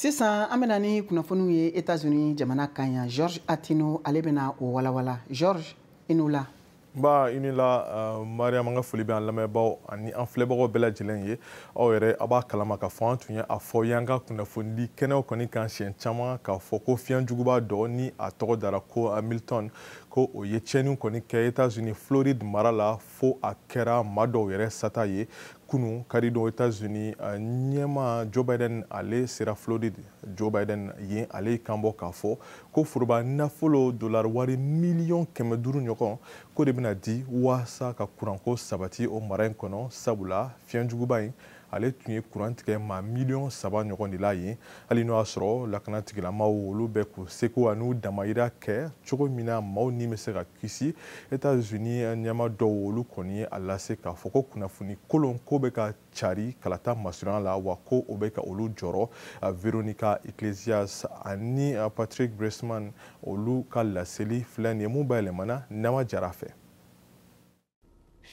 sisan an bena ni kunnafoniw ye etats-unis jamana kan ya george atino ale bena o walawala george i n'u la ba i ni la uh, mariam an ka foli be an lamɛnbaw ani an filɛbagaw bɛɛ lajɛlen ye aw yɛrɛ a b'a kalama k'a fɔ an tun ye a fɔ y'an ka kunnafonidi kɛnɛw kɔni kan siɲɛ caaman k'a fɔ ko fiɲɛjuguba dɔ ni a tɔgɔ dara ko hamilton ko o ye tiɲɛni kɔni kɛ etats-unis floride mara la fo a kɛra ma dɔw yɛrɛ sata ye kunu ka di dɔn états-unis ɲɛma joe biden ale sera floride joe biden yen ale kanbɔ k'a fɔ ko foroba nafolo dolari wari miliyɔn kɛmɛ duru ɲɔgɔn ko de bena di waasa ka kuranko sabati o mara ɲi kɔnɔ sabula fiɲɛjuguba ɲi ale tun ye kuran tigɛ ma miliyɔn saba ɲɔgɔn de la yen hali n'o y'a sɔrɔ lakana tigilamaw olu bɛ k'u seko an'u damayira kɛ cogo min na maaw ni bɛ se ka kisi etats-unis ɲɛma dɔw olu kɔni ye a lase k'a fɔ ko kunnafoni kolon ko bɛ ka cari kalata masurunya la wa ko o bɛ ka olu jɔrɔ veronica ecclesias ani patrick bresman olu ka laseli filɛ nin ye mun bayɛlɛmana nama jara fɛ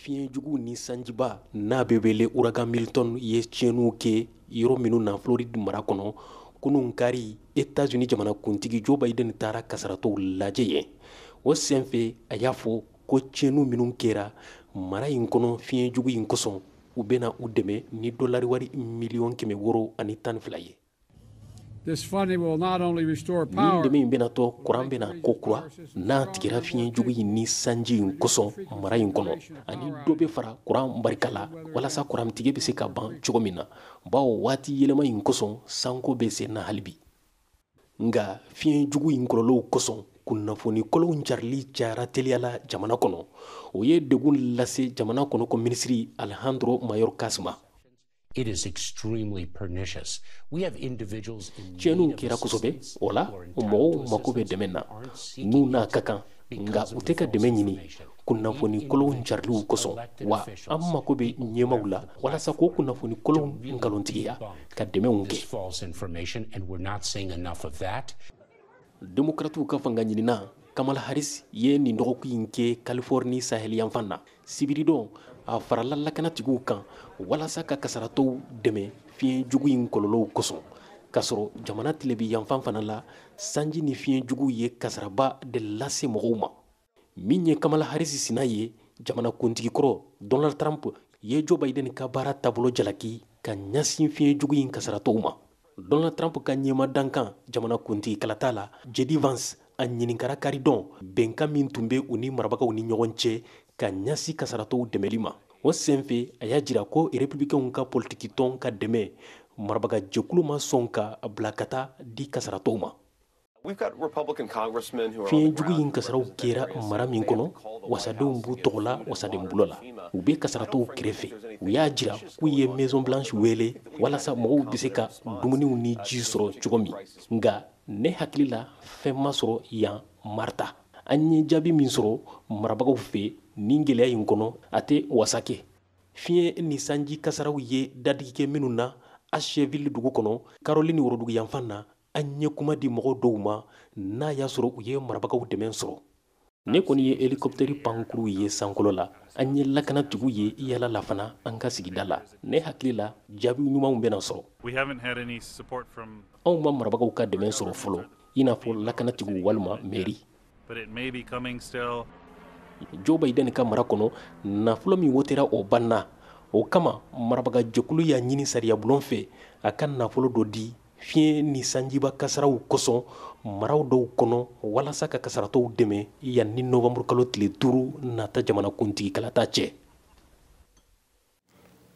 fiɲɛjugu ni sanjiba n'a be wele uragan milton ye tiɲɛniw kɛ yɔrɔ minw na floride mara kɔnɔ kunun kari etats-unis jamana kuntigi jo baiden taara kasaratɔw lajɛ yen o sen fɛ a y'a fɔ ko tiɲɛnu minw kɛra mara in kɔnɔ fiɲɛjugu in kosɔn u bena u dɛmɛ ni dɔlari wari miliyɔn kɛmɛ wɔɔrɔ ani tan ni fila ye min dɛmɛ in bɛna to kuran bena ko kura n'a tigɛra fiɲɛ jugu yi ni sanji in kosɔn mara in kɔnɔ ani dɔ be fara kuran barika la walasa kurantigɛ be se ka ban cogo min na bawo waati yɛlɛma in kosɔn sanko be sen na halibi nga fiɲɛ jugu in kɔlɔlɔw kosɔn kunnafoni kolonw carili cayara teliyala jamana kɔnɔ o ye degun lase jamana kɔnɔ ko minisiri alejandro mayor ma tiɲɛniw kɛra kosɛbɛ o la mɔgɔw mako bɛ dɛmɛ na n'u n'a ka kan nka u tɛ ka dɛmɛ ɲini kunnafoni kolon charlu kosɔn wa an mako nyema ula, wala sako k'o kunnafoni kolon nkalontigiya ka dɛmɛw kɛ Demokratu ka fanga ɲinina kamala harris ye ni ndoko in California kaliforni sahɛli yanfan na sibiridon a farala lakanatigiw kan walasa ka kasaratɔw dɛmɛ fiɲɛ jugu in kɔlɔlɔw kosɔn k'a sɔrɔ jamana tilebi yanfan fana la sanji ni fiɲɛ juguw ye kasaraba de lase mɔgɔw ma min ye kamala harisi sina ye jamana kuntigikɔrɔ donald trump ye jo biden ka baara taabolo jalaki ka ɲasin fiɲɛ jugu yi kasaratɔw ma donald trump ka ɲɛma dankan jamana kuntigi kalata la jedi vance a ɲininkara kari dɔn bɛnkan min tun be u ni marabagaw ni ɲɔgɔn cɛ ka ɲasi kasaratɔw dɛmɛli ma o senfɛ a y'a jira ko republicains ka politikitɔn ka dɛmɛ marabaga marabagajɛkulu ma sɔn ka bila ka ta di kasaratɔw ma fiɲɛjugu yi kasaraw kɛra mara min kɔnɔ wasadenw b'u tɔgɔla wasaden wasadenbulɔ la u be kasaratɔw kɛrɛfɛ u y'a jira k'u ye maison blanche wele walasa mɔgɔw be se ka dumuniw ni ji sɔrɔ cogo min nga ne hakili la fɛn ma yan marta an ye jaabi min sɔrɔ marabagaw fɛ ni gɛlɛya in kɔnɔ a tɛ wasa kɛ fiɲɛ ni sanji kasaraw ye dadigikɛ minw na asheville dugu kɔnɔ karoli ni worodugu yanfan na an ɲɛ kuma di mɔgɔ dɔw ma n'a y'a sɔrɔ u ye marabagaw dɛmɛ sɔrɔ ne kɔni ye helikɔptɛri pankuru ye sankolo la an ye lakanatigiw ye iyala la fana an ka sigida la ne hakili la jaabi ɲumanw bena sɔrɔ anw ma marabagaw ka dɛmɛ sɔrɔ fɔlɔ i n'a fɔ lakanatigiw walima mɛri joe biden ka mara kɔnɔ nafolo min wotera o banna o kama marabaga jɛkulu y'a ɲini sariyabulon fɛ a ka nafolo dɔ di fiɲɛ ni sanjiba kasaraw kosɔn maraw dɔw kɔnɔ walasa ka kasaratɔw dɛmɛ yan ni novanburukalo tile duuru nata jamanakuntigi kalata cɛ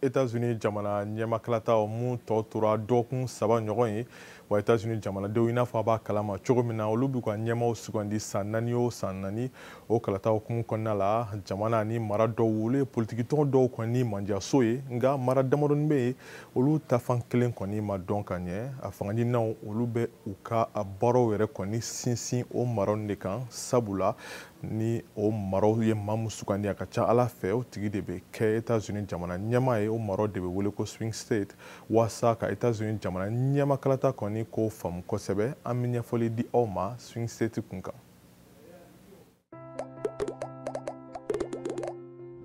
etats-unis jamana ɲɛmakalataw mun tɔ tora dɔgɔkun saba ɲɔgɔn ye wa etats-unis jamanadenw i n'a fɔ a b'a kalama cogo min na olu b'u ka ɲɛmaw sugandi san naani o san naani o kalata hukumu kɔnɔna la jamana ni mara dɔw olu ye politikitɔn dɔw kɔni mandiyaso ye nka mara damadɔni bɛ yen olu ta fan kelen kɔni ma dɔn ka ɲɛ a fangaɲininaw olu bɛ u ka a baaraw yɛrɛ kɔni sinsin o maraw de kan sabula ni o maraw ye ma mu sugandi a ka ca ala fɛ o tigi de be kɛ etats-unis jamana ɲɛma ye o maraw de bɛ wele ko swing state waasa ka etats-unis jamana ɲɛmakalata kɔni k'o faamu kosɛbɛ an be ɲɛfɔli di aw ma swing state kun kan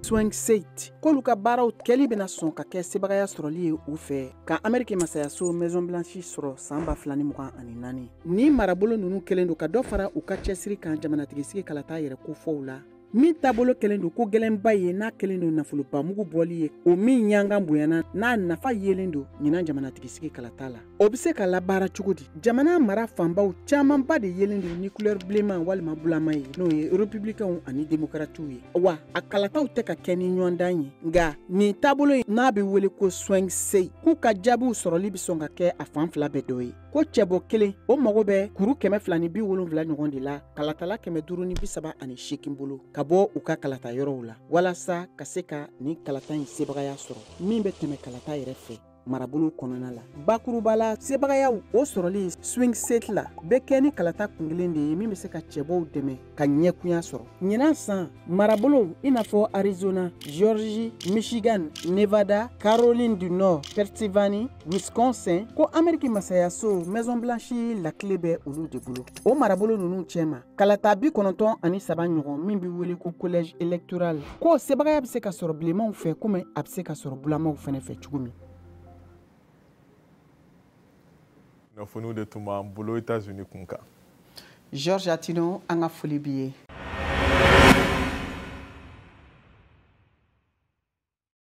swingset k'olu ka baaraw kɛli bena sɔn ka kɛ sebagaya sɔrɔli ye u fɛ ka amɛriki masayaso maison blanchi sɔrɔ saan b'a fila ni mugan ani naani ni marabolo nunu kelen don ka dɔ fara u ka cɛsiri kan jamanatigisigi kalata yɛrɛ kofɔw la min taabolo kɛlen don ko gwɛlɛnba ye n'a kɛlen don nafolobamugu bɔli ye o min ɲangan bonyana n'a nafa yelen don ɲinan jamanatigisigi kalata la o be se ka labaara cogo di jamana mara fanbaw caamanba de yelen don ni kulɛr bilenman walima bulama ye n'o ye republikɛnw ani demokratiw ye wa a kalataw tɛ ka kɛ ni ɲɔndan ye nga nin taabolo n'a be wele ko swɛngsei k'u ka jaabiw sɔrɔli be sɔn ka kɛ a fan fila bɛɛ dɔ ye ko cɛbɔ kelen o mago bɛ kuru kɛmɛ fila ni bi wolonfila ɲɔgɔn de la kalatala kɛmɛ duru ni bisaba ani seegin bolo ka bɔ u ka kalata yɔrɔw la walasa ka se ka nin kalata in sebagaya sɔrɔ min bɛ tɛmɛ kalata yɛrɛ fɛ marabolo kɔnɔna la bakuruba la sebagaya o sɔrɔli swing set la bɛɛ kɛ ni kalata kun kelen de ye min be se ka cɛbɔw dɛmɛ ka ɲɛkunya sɔrɔ ɲinan san marabolo i n'a fɔ arizona georgi michigan nevada caroline du nord pennsylvanie wisconsin ko amɛriki masayaso maison blanchi lakile bɛ olu de bolo o marabolo nunu cɛ ma kalata bi kɔnɔntɔn ani saba ɲɔgɔn min be wele ko kolɛge électoral ko sebagaya be se ka sɔrɔ bilenmaw fɛ komi a be se ka sɔrɔ bulamaw fɛnɛ fɛ cogo min kunnafoniw de tun b'an bolo etats-unis kun kan george atino an ka foli b'i ye